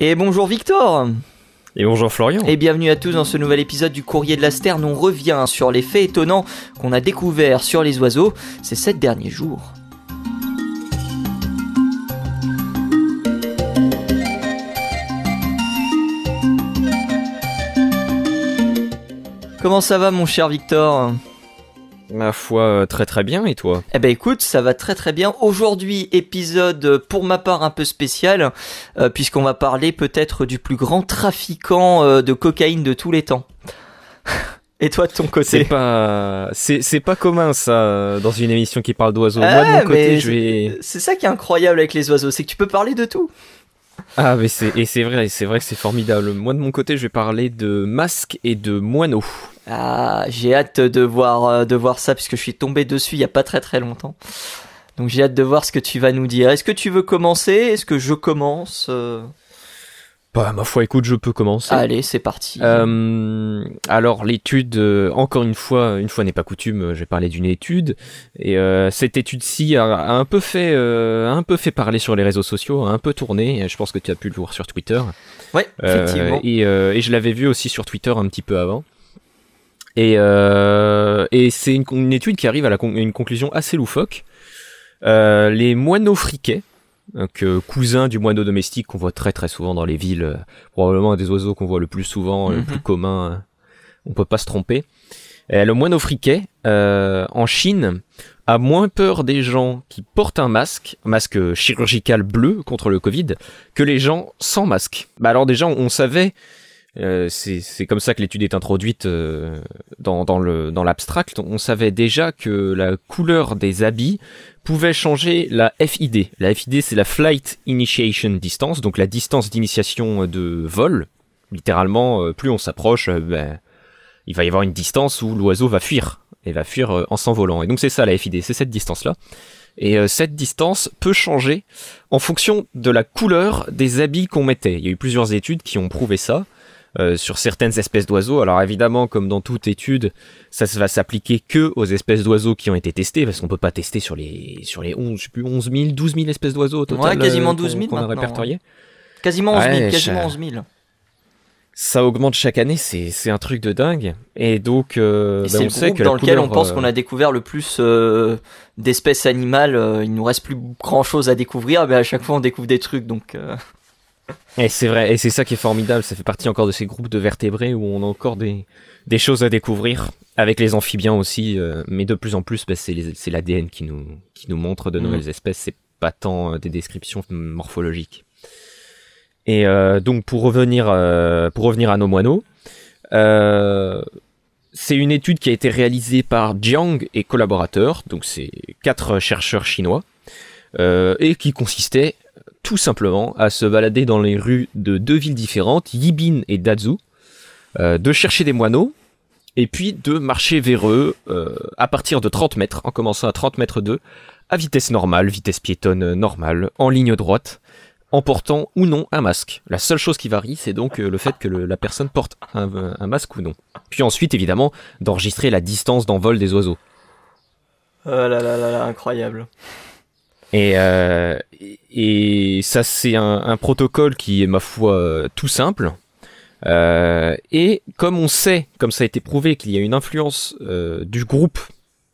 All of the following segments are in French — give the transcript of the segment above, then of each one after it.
Et bonjour Victor et bonjour Florian. Et bienvenue à tous dans ce nouvel épisode du Courrier de la Sterne. On revient sur les faits étonnants qu'on a découverts sur les oiseaux ces sept derniers jours. Comment ça va mon cher Victor Ma foi, euh, très très bien, et toi Eh ben écoute, ça va très très bien. Aujourd'hui, épisode euh, pour ma part un peu spécial, euh, puisqu'on va parler peut-être du plus grand trafiquant de cocaïne de tous les temps. Et toi de ton côté C'est pas c'est pas commun ça dans une émission qui parle d'oiseaux. Ah, Moi de mon côté, je vais C'est ça qui est incroyable avec les oiseaux, c'est que tu peux parler de tout. Ah, mais c'est, et c'est vrai, c'est vrai que c'est formidable. Moi, de mon côté, je vais parler de masques et de moineaux. Ah, j'ai hâte de voir, euh, de voir ça, puisque je suis tombé dessus il n'y a pas très très longtemps. Donc j'ai hâte de voir ce que tu vas nous dire. Est-ce que tu veux commencer Est-ce que je commence euh bah, ma foi, écoute, je peux commencer. Allez, c'est parti. Euh, alors, l'étude, euh, encore une fois, une fois n'est pas coutume, euh, j'ai parlé d'une étude. Et cette étude-ci a, un peu fait, un peu fait parler sur les réseaux sociaux, a un peu tourné. Je pense que tu as pu le voir sur Twitter. Ouais, effectivement. Et, je l'avais vu aussi sur Twitter un petit peu avant. Et, c'est une, étude qui arrive à la une conclusion assez loufoque. les moineaux friquets, donc euh, cousin du moineau domestique qu'on voit très très souvent dans les villes, euh, probablement un des oiseaux qu'on voit le plus souvent, euh, le mhm. plus commun, hein. on peut pas se tromper. Et le moineau friquet, en Chine, a moins peur des gens qui portent un masque, masque chirurgical bleu contre le Covid, que les gens sans masque. Bah alors déjà, on savait euh, c'est comme ça que l'étude est introduite euh, dans, dans l'abstract. on savait déjà que la couleur des habits pouvait changer la FID. La FID, c'est la Flight Initiation Distance, donc la distance d'initiation de vol. Littéralement, euh, plus on s'approche, ben, il va y avoir une distance où l'oiseau va fuir, et va fuir en s'envolant. Et donc c'est ça la FID, c'est cette distance-là. Et cette distance peut changer en fonction de la couleur des habits qu'on mettait. Il y a eu plusieurs études qui ont prouvé ça. Euh, sur certaines espèces d'oiseaux. Alors évidemment, comme dans toute étude, ça, va s'appliquer que aux espèces d'oiseaux qui ont été testées, parce qu'on peut pas tester sur les, sur les 11, je sais plus, 11 000, 12 000 espèces d'oiseaux au total. Euh, hein. Ouais, quasiment 12 000 qu'on a répertorié. Quasiment 11 000, quasiment ça augmente chaque année, c'est un truc de dingue. Et donc, euh, bah, c'est le sait dans lequel on pense qu'on a découvert le plus d'espèces animales. Il nous reste plus grand chose à découvrir, mais à chaque fois on découvre des trucs. Donc, et eh, c'est vrai, et c'est ça qui est formidable, ça fait partie encore de ces groupes de vertébrés où on a encore des, choses à découvrir, avec les amphibiens aussi, euh, mais de plus en plus, bah, c'est l'ADN qui nous, montre de mhm. nouvelles espèces, c'est pas tant euh, des descriptions morphologiques. Et euh, donc pour revenir, pour revenir à nos moineaux, c'est une étude qui a été réalisée par Jiang et collaborateurs, donc c'est quatre chercheurs chinois, et qui consistait tout simplement à se balader dans les rues de deux villes différentes, Yibin et Dazu, euh, de chercher des moineaux, et puis de marcher vers eux euh, à partir de 30 mètres, en commençant à 30 mètres d'eux, à vitesse normale, vitesse piétonne euh, normale, en ligne droite, en portant ou non un masque. La seule chose qui varie, c'est donc le fait que la personne porte un, masque ou non. Puis ensuite, évidemment, d'enregistrer la distance d'envol des oiseaux. Oh là là là là, incroyable. Euh, et, ça, c'est un, protocole qui est, ma foi, euh, tout simple. Euh, et comme on sait, comme ça a été prouvé, qu'il y a une influence du groupe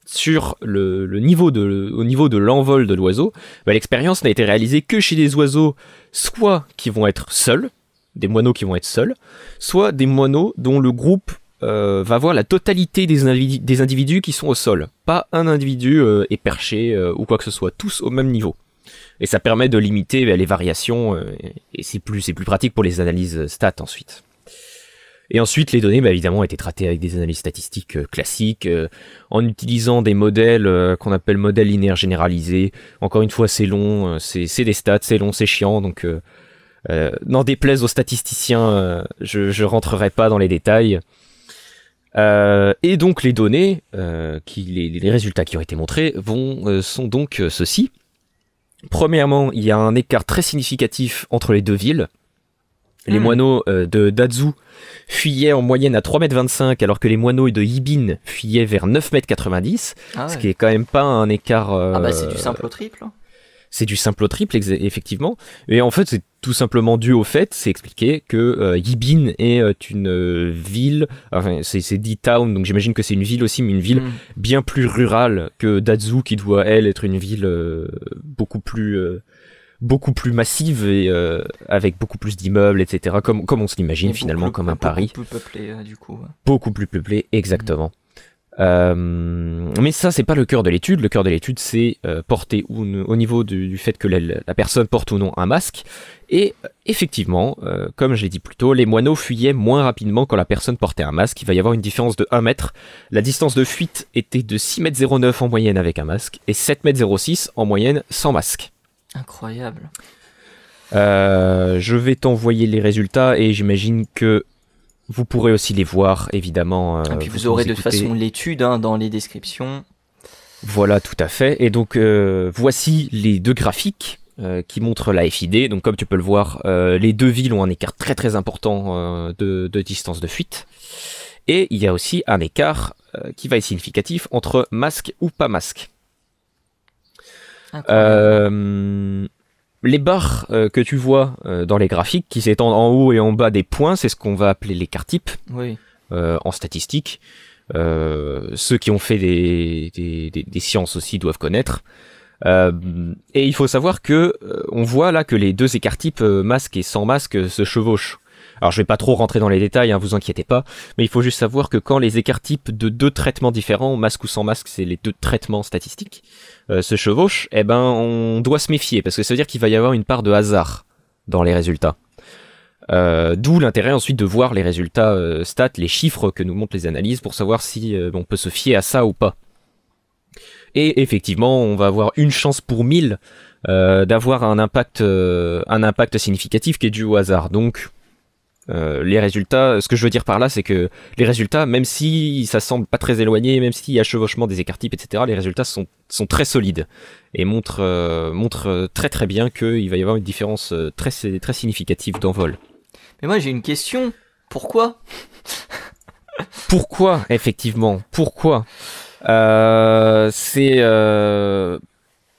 sur le, niveau de, au niveau de l'envol de l'oiseau, bah, l'expérience n'a été réalisée que chez des oiseaux, soit qui vont être seuls, des moineaux qui vont être seuls, soit des moineaux dont le groupe euh, va voir la totalité des, individus qui sont au sol. Pas un individu est euh, perché euh, ou quoi que ce soit, tous au même niveau. Et ça permet de limiter ben, les variations et c'est plus, plus pratique pour les analyses stats ensuite. Et ensuite, les données, ben, évidemment, ont été traitées avec des analyses statistiques classiques, en utilisant des modèles qu'on appelle modèles linéaires généralisés. Encore une fois, c'est long, c'est des stats, c'est long, c'est chiant, donc n'en déplaise aux statisticiens, je, ne rentrerai pas dans les détails. Euh, et donc les données, euh, les, résultats qui ont été montrés euh, sont donc ceci. Premièrement, il y a un écart très significatif entre les deux villes. Les hmm. moineaux de Dazu fuyaient en moyenne à 3,25 m alors que les moineaux de Yibin fuyaient vers 9,90 m, ah ce qui est quand même pas un écart... ah bah c'est du simple au triple hein c'est du simple au triple, effectivement. Et en fait, c'est tout simplement dû au fait, c'est expliqué que euh, Yibin est euh, une euh, ville, enfin, c'est dit town, donc j'imagine que c'est une ville aussi, mais une ville mm. bien plus rurale que Dazu, qui doit, elle, être une ville beaucoup plus... beaucoup plus massive et avec beaucoup plus d'immeubles, etc. Comme, on se l'imagine finalement, comme un Paris. Beaucoup plus peuplé, hein, du coup. Beaucoup plus peuplé, exactement. Mm. Euh, mais ça, c'est pas le cœur de l'étude. Le cœur de l'étude, c'est euh, au niveau du, fait que la, personne porte ou non un masque. Et euh, effectivement, comme je l'ai dit plus tôt, les moineaux fuyaient moins rapidement quand la personne portait un masque. Il va y avoir une différence de 1 mètre. La distance de fuite était de 6,09 m en moyenne avec un masque et 7,06 m en moyenne sans masque. Incroyable. je vais t'envoyer les résultats et j'imagine que vous pourrez aussi les voir, évidemment. Et euh, ah, puis vous, aurez de toute façon l'étude hein, dans les descriptions. Voilà, tout à fait. Et donc, euh, voici les deux graphiques euh, qui montrent la FID. Donc, comme tu peux le voir, les deux villes ont un écart très très important de, de, distance de fuite. Et il y a aussi un écart qui va être significatif entre masque ou pas masque les barres euh, que tu vois euh, dans les graphiques qui s'étendent en haut et en bas des points, c'est ce qu'on va appeler l'écart type euh, en statistique. ceux qui ont fait des, sciences aussi doivent connaître. et il faut savoir que on voit là que les deux écarts types masque et sans masque se chevauchent. Alors je vais pas trop rentrer dans les détails, hein, vous inquiétez pas, mais il faut juste savoir que quand les écarts types de deux traitements différents, masque ou sans masque, c'est les deux traitements statistiques, euh, se chevauchent, eh ben on doit se méfier, parce que ça veut dire qu'il va y avoir une part de hasard dans les résultats. Euh, d'où l'intérêt ensuite de voir les résultats euh, stats, les chiffres que nous montrent les analyses pour savoir si on peut se fier à ça ou pas. Et effectivement, on va avoir une chance pour mille d'avoir un impact, un impact significatif qui est dû au hasard. Donc, euh, les résultats, ce que je veux dire par là, c'est que les résultats, même si ça semble pas très éloigné, même s'il y a chevauchement des écarts types, etc., les résultats sont, sont très solides et montrent, euh, montrent très très bien qu'il va y avoir une différence euh, très, très significative d'envol. Mais moi j'ai une question, pourquoi Pourquoi, effectivement, pourquoi euh, C'est...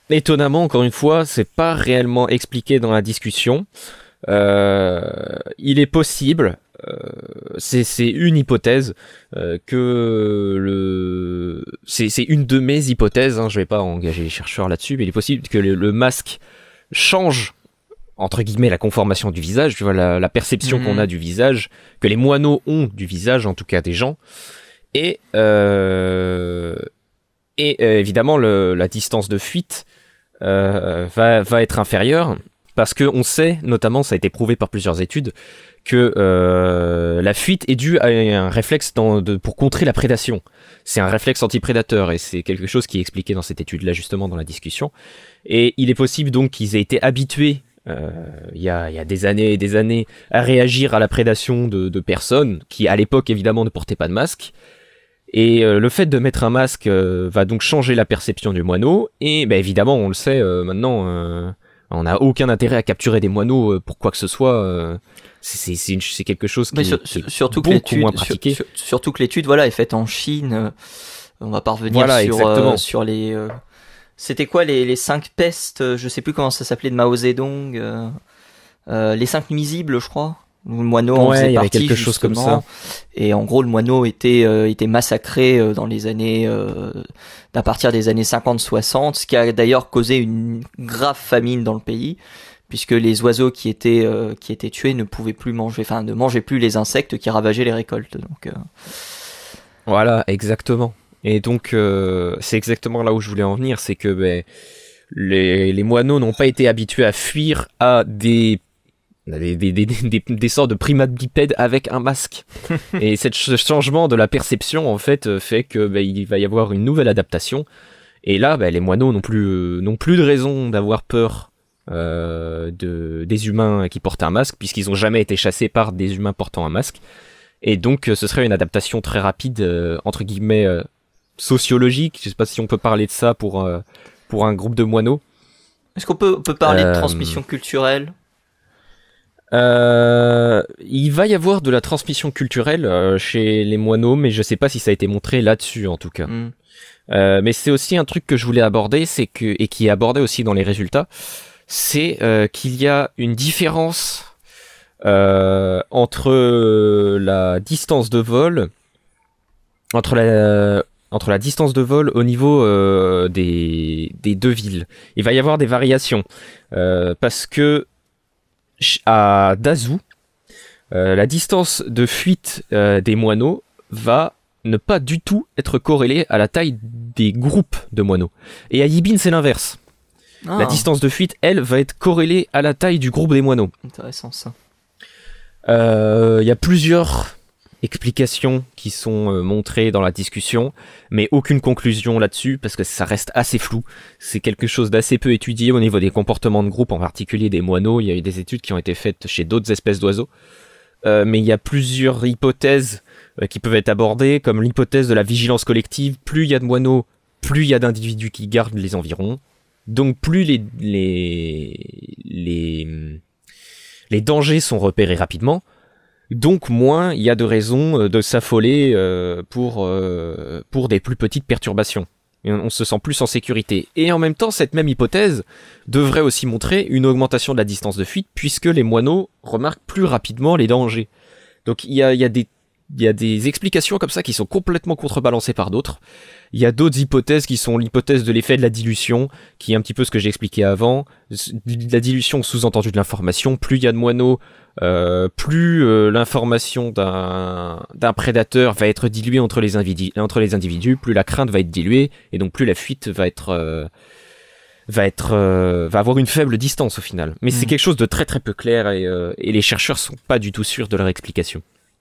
Étonnamment, encore une fois, c'est pas réellement expliqué dans la discussion. Euh, il est possible, euh, c'est une hypothèse euh, que le c'est une de mes hypothèses. Hein, je vais pas engager les chercheurs là-dessus, mais il est possible que le, masque change entre guillemets la conformation du visage, tu vois la, perception qu'on mhm. a du visage, que les moineaux ont du visage en tout cas des gens, et euh, évidemment la distance de fuite va, va être inférieure parce qu'on sait, notamment, ça a été prouvé par plusieurs études, que euh, la fuite est due à un réflexe pour contrer la prédation. C'est un réflexe antiprédateur, et c'est quelque chose qui est expliqué dans cette étude-là justement dans la discussion. Et il est possible donc qu'ils aient été habitués euh, il y, a, des années et des années à réagir à la prédation de, personnes qui à l'époque évidemment ne portaient pas de masque. Et euh, le fait de mettre un masque va donc changer la perception du moineau. Et ben, évidemment, on le sait maintenant on n'a aucun intérêt à capturer des moineaux euh, pour quoi que ce soit. Euh, c'est quelque chose qui, est surtout beaucoup moins pratiqué. surtout que l'étude voilà est faite en Chine. Euh, on va parvenir sur, les. C'était quoi les, les cinq pestes Je sais plus comment ça s'appelait de Mao Zedong. les cinq nuisibles, je crois le moineau en il y quelque chose comme ça. Et en gros, le moineau était euh, était massacré euh, dans les années euh, à partir des années 50-60, ce qui a d'ailleurs causé une grave famine dans le pays puisque les oiseaux qui étaient euh, qui étaient tués ne pouvaient plus manger enfin ne mangeaient plus les insectes qui ravageaient les récoltes. Donc voilà, exactement. Et donc c'est exactement là où je voulais en venir, c'est que ben, les, les moineaux n'ont pas été habitués à fuir à des des, des, sortes de primates bipèdes avec un masque. et ce changement de la perception, en fait, euh, fait que bah, il va y avoir une nouvelle adaptation. Et là, bah, les moineaux n'ont plus, euh, plus de raison d'avoir peur euh, de, des humains qui portent un masque, puisqu'ils n'ont jamais été chassés par des humains portant un masque. Et donc, ce serait une adaptation très rapide, entre guillemets, sociologique. Je ne sais pas si on peut parler de ça pour, pour un groupe de moineaux. Est-ce qu'on peut, peut parler de transmission culturelle euh, il va y avoir de la transmission culturelle euh, chez les moineaux, mais je sais pas si ça a été montré là-dessus en tout cas. Hmm. Euh, mais c'est aussi un truc que je voulais aborder, c'est que et qui est abordé aussi dans les résultats, c'est euh, qu'il y a une différence entre la distance de vol, entre la entre la distance de vol au niveau des, deux villes. Il va y avoir des variations parce que à Dazou, euh, la distance de fuite euh, des moineaux va ne pas du tout être corrélée à la taille des groupes de moineaux. Et à Yibin, c'est l'inverse. La ah. distance de fuite, elle, va être corrélée à la taille du groupe des moineaux. Intéressant ça. Euh, il y a plusieurs explications qui sont euh, montrées dans la discussion, mais aucune conclusion là-dessus parce que ça reste assez flou. C'est quelque chose d'assez peu étudié au niveau des comportements de groupe, en particulier des moineaux. Il y a eu des études qui ont été faites chez d'autres espèces d'oiseaux. Euh, mais il y a plusieurs hypothèses euh, qui peuvent être abordées, comme l'hypothèse de la vigilance collective. Plus il y a de moineaux, plus il y a d'individus qui gardent les environs. Donc plus les, les, les, les dangers sont repérés rapidement, donc moins il y a de raisons euh, de s'affoler euh, pour, euh, pour des plus petites perturbations. on se sent plus en sécurité. Et en même temps, cette même hypothèse devrait aussi montrer une augmentation de la distance de fuite, puisque les moineaux remarquent plus rapidement les dangers. Donc il y a des il y a des explications comme ça qui sont complètement contrebalancées par d'autres. Il y a d'autres hypothèses qui sont l'hypothèse de l'effet de la dilution, qui est un petit peu ce que j'ai expliqué avant. La dilution sous-entendue de l'information. Plus il y a de moineaux, euh, plus euh, l'information d'un prédateur va être diluée entre les, entre les, individus, plus la crainte va être diluée, et donc plus la fuite va être... Euh, va être va avoir une faible distance au final mais c'est mm. quelque chose de très très peu clair et, et les chercheurs sont pas du tout sûrs de leur explication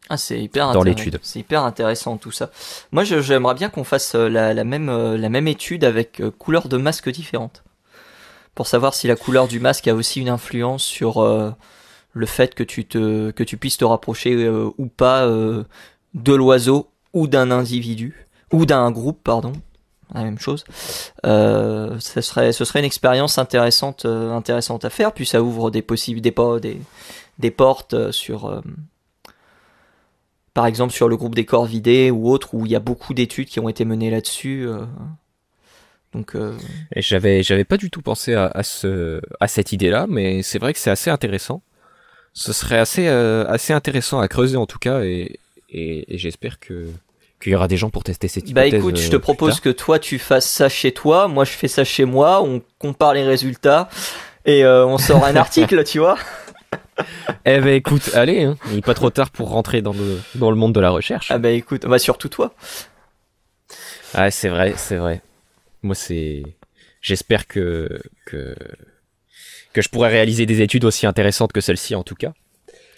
ah, c'est hyper dans C'est hyper intéressant tout ça. Moi, j'aimerais bien qu'on fasse euh, la, même, euh, la même étude avec euh, couleurs de masque différentes. Pour savoir si la couleur du masque a aussi une influence sur le fait que tu, te, que tu puisses te rapprocher ou pas de l'oiseau ou d'un individu, ou d'un groupe, pardon. La même chose. ce, serait, ce serait une expérience intéressante, intéressante à faire, puis ça ouvre des, possibles, des, des portes sur par exemple sur le groupe des corps vidés ou autre, où il y a beaucoup d'études qui ont été menées là-dessus. Euh. Donc, euh... j'avais j'avais pas du tout pensé à, à ce à cette idée-là, mais c'est vrai que c'est assez intéressant. Ce serait assez euh, assez intéressant à creuser en tout cas, et, et, j'espère que qu'il y aura des gens pour tester cette bah, hypothèse. Bah écoute, je te euh, propose que toi tu fasses ça chez toi, moi je fais ça chez moi, on compare les résultats et on sort un article, tu vois. eh ben écoute, allez, hein. il n'est pas trop tard pour rentrer dans le, monde de la recherche. Ah ben écoute, bah surtout toi. Ah c'est vrai, c'est vrai. Moi c'est, j'espère que que je pourrais réaliser des études aussi intéressantes que celle-ci en tout cas.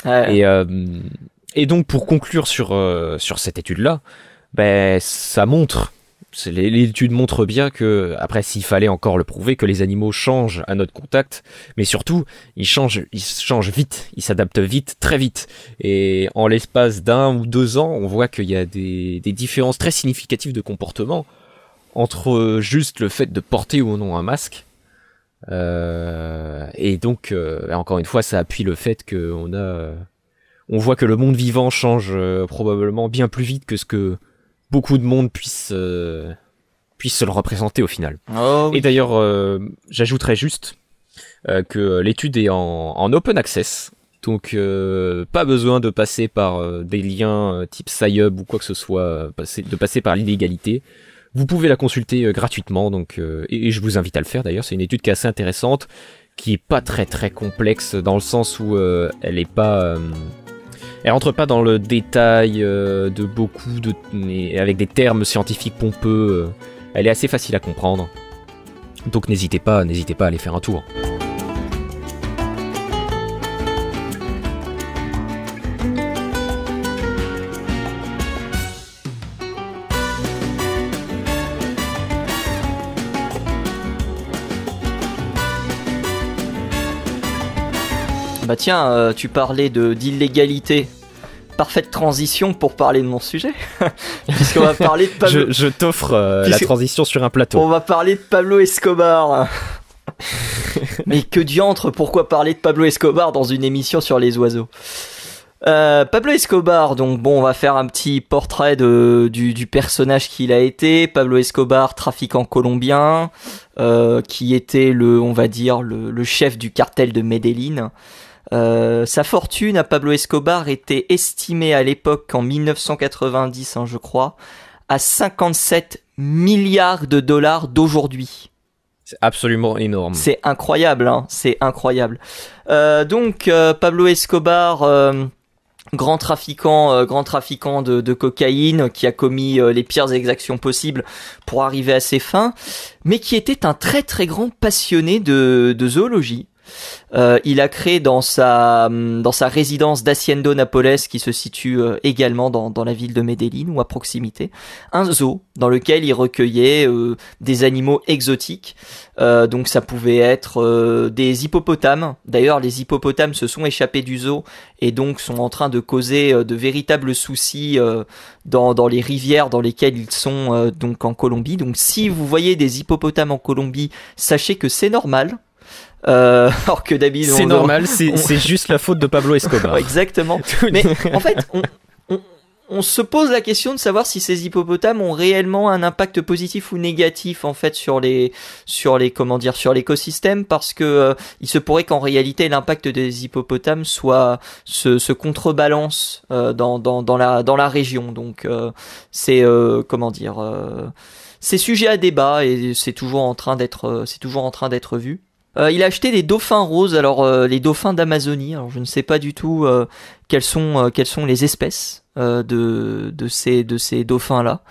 Et euh, et donc pour conclure sur euh, sur cette étude là, ben ça montre L'étude montre bien que, après, s'il fallait encore le prouver, que les animaux changent à notre contact, mais surtout, ils changent, ils changent vite, ils s'adaptent vite, très vite. Et en l'espace d'un ou deux ans, on voit qu'il y a des, différences très significatives de comportement entre euh, juste le fait de porter ou non un masque. Euh, et donc, euh, encore une fois, ça appuie le fait qu'on a, on voit que le monde vivant change probablement bien plus vite que ce que beaucoup de monde puisse euh, puisse se le représenter au final. Oh, et d'ailleurs, euh, j'ajouterais juste euh, que l'étude est en, open access, donc pas besoin de passer par des liens type SciHub ou quoi que ce soit, de passer par l'illégalité. Vous pouvez la consulter gratuitement, donc et, je vous invite à le faire d'ailleurs. C'est une étude qui est assez intéressante, qui est pas très très complexe dans le sens où elle est pas elle rentre pas dans le détail euh, de beaucoup de avec des termes scientifiques pompeux. Euh. elle est assez facile à comprendre. Donc n'hésitez pas, n'hésitez pas à aller faire un tour. Bah tiens, euh, tu parlais de d'illégalité. Parfaite transition pour parler de mon sujet. Puisqu'on va parler de Pablo... je, t'offre euh, la transition sur un plateau. On va parler de Pablo Escobar. Mais que diantre, pourquoi parler de Pablo Escobar dans une émission sur les oiseaux euh, Pablo Escobar, donc bon, on va faire un petit portrait du, personnage qu'il a été. Pablo Escobar, trafiquant colombien, qui était le, on va dire, le, chef du cartel de Medellin. Euh, sa fortune à Pablo Escobar était estimée à l'époque, en 1990, hein, je crois, à 57 milliards de dollars d'aujourd'hui. C'est absolument énorme. C'est incroyable, hein, c'est incroyable. Euh, donc euh, Pablo Escobar, grand trafiquant, grand trafiquant de, cocaïne, qui a commis les pires exactions possibles pour arriver à ses fins, mais qui était un très très grand passionné de zoologie. Euh, il a créé dans sa, hum, dans sa résidence d'Haciendo Napoles, qui se situe euh, également dans, la ville de Medellín ou à proximité, un zoo dans lequel il recueillait euh, des animaux exotiques. donc ça pouvait être des hippopotames. D'ailleurs, les hippopotames se sont échappés du zoo et donc sont en train de causer de véritables soucis dans, les rivières dans lesquelles ils sont donc en Colombie. Donc si vous voyez des hippopotames en Colombie, sachez que c'est normal euh, alors que d'habitude, c'est normal, c'est juste la faute de Pablo Escobar. exactement. Mais en fait, on, on, on, se pose la question de savoir si ces hippopotames ont réellement un impact positif ou négatif en fait sur les sur les comment dire sur l'écosystème parce que euh, il se pourrait qu'en réalité l'impact des hippopotames soit se, se contrebalance euh, dans, dans, dans, la dans la région. Donc euh, c'est comment dire c'est sujet à débat et c'est toujours en train d'être c'est toujours en train d'être vu. Euh, il a acheté des dauphins roses, alors euh, les dauphins d'Amazonie. Alors je ne sais pas du tout euh, quelles sont quelles sont les espèces de ces de ces dauphins là.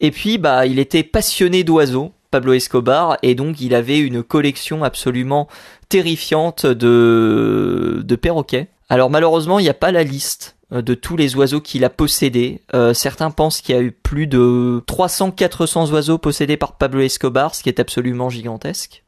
Et puis bah il était passionné d'oiseaux, Pablo Escobar, et donc il avait une collection absolument terrifiante de de perroquets. Alors malheureusement il n'y a pas la liste de tous les oiseaux qu'il a possédés. certains pensent qu'il y a eu plus de 300-400 oiseaux possédés par Pablo Escobar, ce qui est absolument gigantesque.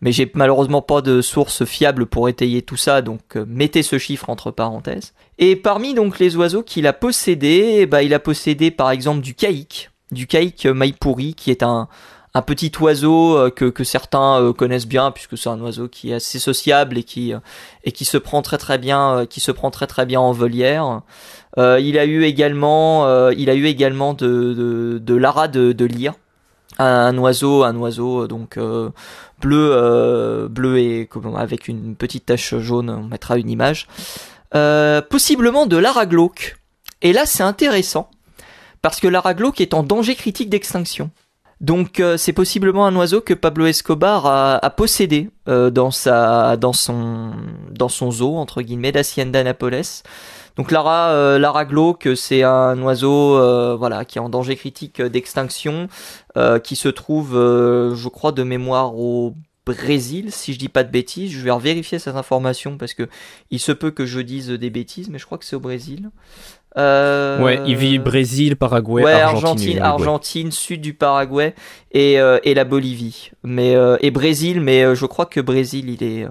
Mais j'ai malheureusement pas de source fiable pour étayer tout ça, donc euh, mettez ce chiffre entre parenthèses. Et parmi donc les oiseaux qu'il a possédés, bah, il a possédé par exemple du caïque, du caïque maipuri, qui est un, un petit oiseau euh, que, certains euh, connaissent bien puisque c'est un oiseau qui est assez sociable et qui et qui se prend très très bien qui se prend très très bien en volière. il a eu également il a eu également de de, l'ara de, de lyre un oiseau, un oiseau euh, donc euh, bleu, euh, bleu et avec une petite tache jaune. On mettra une image, possiblement de l'aragloque. Et là, c'est intéressant parce que l'araglauque est en danger critique d'extinction. Donc c'est possiblement un oiseau que Pablo Escobar a, possédé dans sa dans son dans son zoo entre guillemets d'Hacienda Napoles. Donc Lara, euh, Lara glauque, c'est un oiseau euh, voilà qui est en danger critique d'extinction, euh, qui se trouve, je crois, de mémoire au Brésil, si je dis pas de bêtises. Je vais vérifier cette information parce que il se peut que je dise des bêtises, mais je crois que c'est au Brésil. Euh... Ouais, il vit Brésil, Paraguay, Argentine, Argentine, sud du Paraguay et, et la Bolivie. Mais et Brésil, mais je crois que Brésil, il est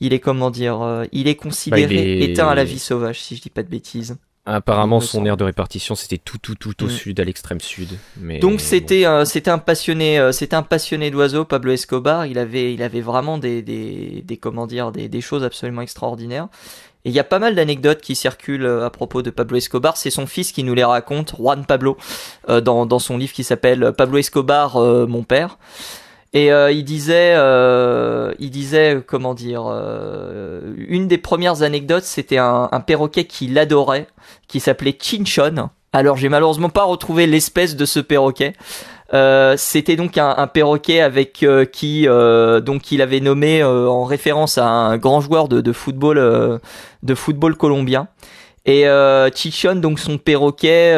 il est comment dire, euh, il est considéré bah, éteint à la vie sauvage, si je dis pas de bêtises. Apparemment, son aire de répartition, c'était tout, tout, tout au mm. sud, à l'extrême sud. Mais Donc c'était, c'était un passionné, euh, un passionné d'oiseaux, Pablo Escobar. Il avait, il avait vraiment des, des, des comment dire, des, choses absolument extraordinaires. Et il y a pas mal d'anecdotes qui circulent euh, à propos de Pablo Escobar. C'est son fils qui nous les raconte, Juan Pablo, dans son livre qui s'appelle Pablo Escobar, mon père. Et euh, il disait, euh, il disait, comment dire, euh, une des premières anecdotes, c'était un, perroquet qu'il adorait, qui s'appelait Chinchon. Alors j'ai malheureusement pas retrouvé l'espèce de ce perroquet. c'était donc un, perroquet avec qui donc il avait nommé en référence à un grand joueur de, football de football colombien. Et euh, donc son perroquet,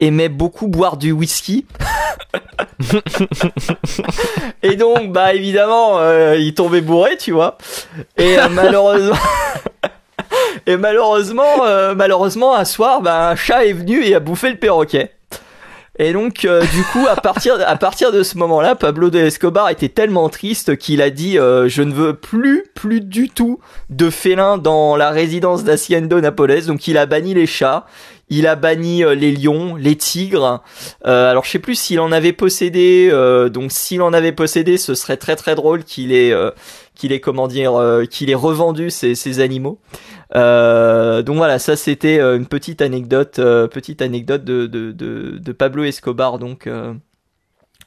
aimait beaucoup boire du whisky. et donc, bah évidemment, euh, il tombait bourré, tu vois. Et euh, malheureusement. et malheureusement, euh, malheureusement, un soir, bah, un chat est venu et a bouffé le perroquet. Et donc, euh, du coup, à partir, à partir de ce moment-là, Pablo de Escobar était tellement triste qu'il a dit euh, Je ne veux plus, plus du tout de félins dans la résidence d'Aciendo, Napoles. Donc, il a banni les chats, il a banni euh, les lions, les tigres. alors, je sais plus s'il en avait possédé. donc, s'il en avait possédé, ce serait très très drôle qu'il ait, qu'il ait comment dire, qu'il ait revendu ces, ces animaux. Euh, donc voilà, ça c'était euh, une petite anecdote, euh, petite anecdote de, de, de, de, Pablo Escobar donc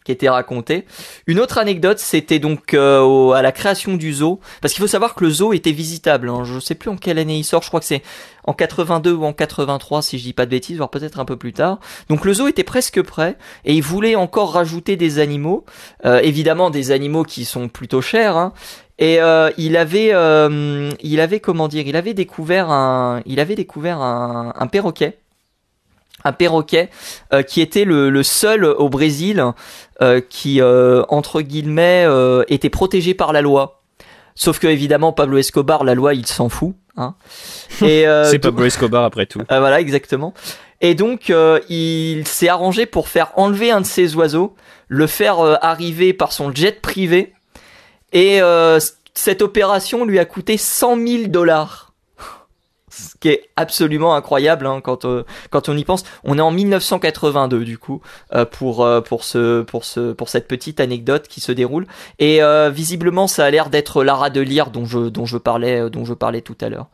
qui était racontée. Une autre anecdote, c'était donc à la création du zoo, parce qu'il faut savoir que le zoo était visitable. Hein, je ne sais plus en quelle année il sort, je crois que c'est en 82 ou en 83 si je dis pas de bêtises, voire peut-être un peu plus tard. Donc le zoo était presque prêt et ils voulaient encore rajouter des animaux, évidemment des animaux qui sont plutôt chers. Hein. Et euh, il avait, euh, il avait comment dire, il avait découvert un, il avait découvert un, perroquet, un perroquet euh, qui était le, seul au Brésil qui entre guillemets était protégé par la loi. Sauf que évidemment Pablo Escobar, la loi, il s'en fout. Hein. Et c'est Pablo Escobar après tout. Ah, voilà, exactement. Et donc, il s'est arrangé pour faire enlever un de ses oiseaux, le faire arriver par son jet privé et euh, cette opération lui a coûté 100 000 dollars qui est absolument incroyable hein, quand euh, quand on y pense. On est en 1982 du coup euh, pour euh, pour ce pour ce pour cette petite anecdote qui se déroule et visiblement ça a l'air d'être Lara de Lire dont je dont je parlais dont je parlais tout à l'heure.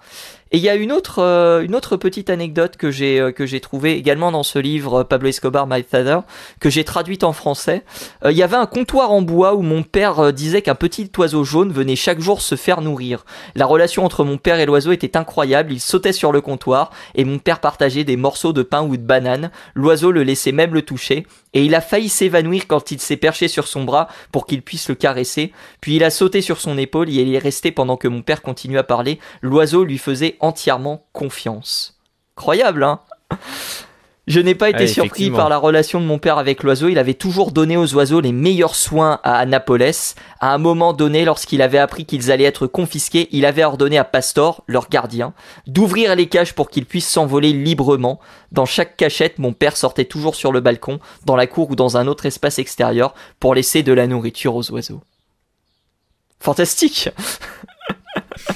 Et il y a une autre une autre petite anecdote que j'ai que j'ai trouvée également dans ce livre Pablo Escobar My Father que j'ai traduite en français. Il y avait un comptoir en bois où mon père disait qu'un petit oiseau jaune venait chaque jour se faire nourrir. La relation entre mon père et l'oiseau était incroyable. Il sautait sur le comptoir et mon père partageait des morceaux de pain ou de banane, l'oiseau le laissait même le toucher, et il a failli s'évanouir quand il s'est perché sur son bras pour qu'il puisse le caresser, puis il a sauté sur son épaule et il est resté pendant que mon père continue à parler, l'oiseau lui faisait entièrement confiance. Croyable, hein je n'ai pas été surpris par la relation de mon père avec l'oiseau. Il avait toujours donné aux oiseaux les meilleurs soins à Annapolis. À un moment donné, lorsqu'il avait appris qu'ils allaient être confisqués, il avait ordonné à Pastor, leur gardien, d'ouvrir les cages pour qu'ils puissent s'envoler librement. Dans chaque cachette, mon père sortait toujours sur le balcon, dans la cour ou dans un autre espace extérieur pour laisser de la nourriture aux oiseaux. Fantastique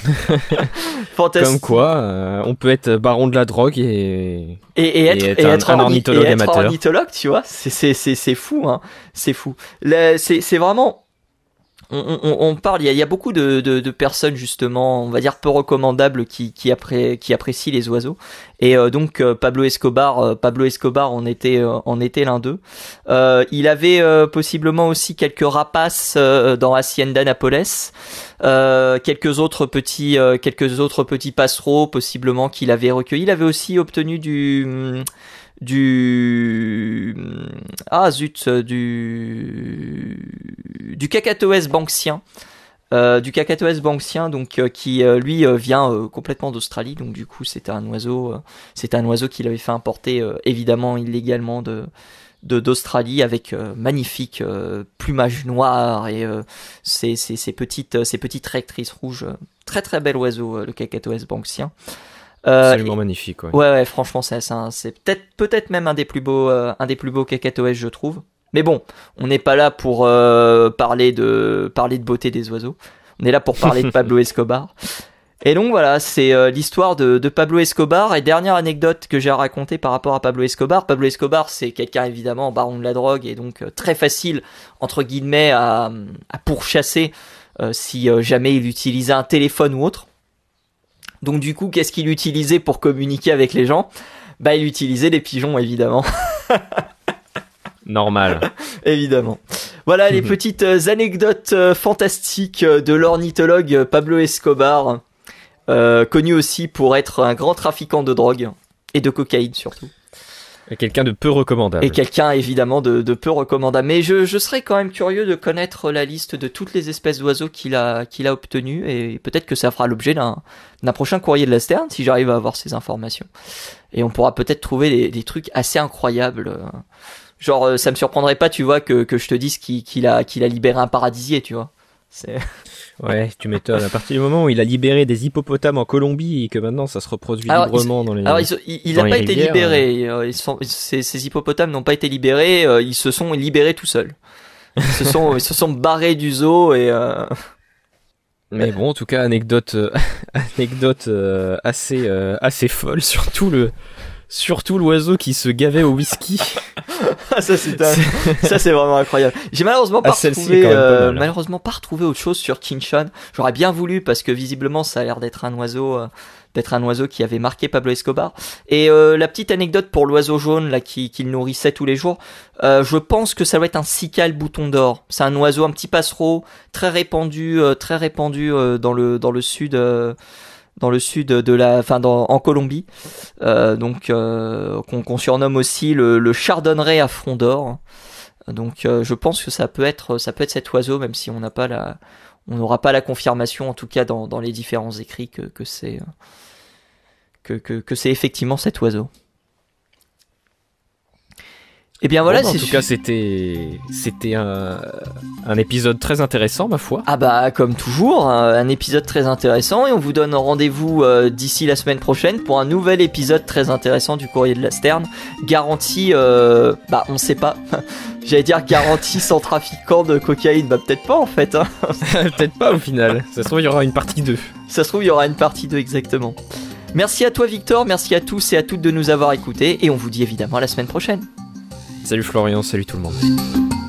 Fantastique. Comme quoi, euh, on peut être baron de la drogue et, et, et, être, et être, un, ornithologue, amateur. ornithologue, tu vois, c'est fou, hein. c'est fou. C'est vraiment on, parle, il y, a, beaucoup de, personnes justement, on va dire peu recommandables, qui, apprécient les oiseaux. Et euh, donc euh, Pablo Escobar, euh, Pablo Escobar en était, était l'un d'eux. il avait possiblement aussi quelques rapaces dans Hacienda Napoles, quelques autres petits, quelques autres petits passereaux possiblement qu'il avait recueillis. Il avait aussi obtenu du hum, du mm, ah zut euh, du du Cacatoès banksien. Euh, du cacatoès banksien donc euh, qui lui vient complètement d'Australie donc du coup c'est un oiseau c'est un oiseau qu'il avait fait importer évidemment illégalement de d'Australie avec magnifique plumage noir et ses, petites ces petites rectrices rouges très très bel oiseau le cacatoès banksien c'est euh, Absolument magnifique. Ouais. ouais, ouais franchement, c'est, c'est peut-être, peut-être même un des plus beaux, euh, un des plus beaux cacatoès, je trouve. Mais bon, on n'est pas là pour euh, parler de parler de beauté des oiseaux. On est là pour parler de Pablo Escobar. Et donc voilà, c'est l'histoire de, de, Pablo Escobar. Et dernière anecdote que j'ai à raconter par rapport à Pablo Escobar. Pablo Escobar, c'est quelqu'un évidemment baron de la drogue et donc très facile entre guillemets à, à pourchasser si jamais il utilisait un téléphone ou autre. Donc du coup, qu'est-ce qu'il utilisait pour communiquer avec les gens Bah, il utilisait les pigeons, évidemment. Normal. évidemment. Voilà les mhm. petites euh, anecdotes euh, fantastiques euh, de l'ornithologue Pablo Escobar, connu aussi pour être un grand trafiquant de drogue et de cocaïne surtout. Et quelqu'un de peu recommandable. Et quelqu'un évidemment de, peu recommandable. Mais je, je, serais quand même curieux de connaître la liste de toutes les espèces d'oiseaux qu'il a, qu'il a obtenues et peut-être que ça fera l'objet d'un, d'un prochain courrier de la si j'arrive à avoir ces informations. Et on pourra peut-être trouver des, des trucs assez incroyables. Genre, euh, ça me surprendrait pas, tu vois, que, que je te dise qu'il, qu'il a, qu'il a libéré un paradisier, tu vois ouais, tu m'étonnes. À partir du moment où il a libéré des hippopotames en Colombie et que maintenant ça se reproduit librement dans les. Alors il n'a pas été libéré. Euh. Euh, ils sont, ces, hippopotames n'ont pas été libérés. Euh, ils se sont libérés tout seuls. Ils se sont, ils se sont barrés du zoo et. Mais bon, en tout cas, anecdote, anecdote assez, assez folle, surtout le, surtout l'oiseau qui se gavait au whisky. ça c'est ça c'est vraiment incroyable. J'ai malheureusement ah, pas retrouvé euh, hein. malheureusement pas retrouvé autre chose sur King J'aurais bien voulu parce que visiblement ça a l'air d'être un oiseau euh, d'être un oiseau qui avait marqué Pablo Escobar. Et euh, la petite anecdote pour l'oiseau jaune là qui qu'il nourrissait tous les jours, je pense que ça doit être un cical bouton d'or. C'est un oiseau un petit passereau très répandu très répandu dans le dans le sud dans le sud de la, enfin en Colombie, euh, donc euh, qu'on surnomme aussi le, le, Chardonneret à front d'or. Donc euh, je pense que ça peut être, ça peut être cet oiseau, même si on n'a pas la, on n'aura pas la confirmation, en tout cas dans, les différents écrits que, c'est, que c'est effectivement cet oiseau. Et eh bien voilà, c'est En tout cas, c'était c'était un... épisode très intéressant, ma foi. Ah bah comme toujours, hein, un, épisode très intéressant et on vous donne rendez-vous euh, d'ici la semaine prochaine pour un nouvel épisode très intéressant du courrier de la Sterne, garanti euh, bah on sait pas. J'allais dire garantie sans trafiquant de cocaïne, bah peut-être pas en fait. Hein. peut-être pas au final. Ça se trouve il y aura une partie 2. Ça se trouve il y aura une partie 2 exactement. Merci à toi Victor, merci à tous et à toutes de nous avoir écoutés et on vous dit évidemment la semaine prochaine. Salut Florian, salut tout le monde.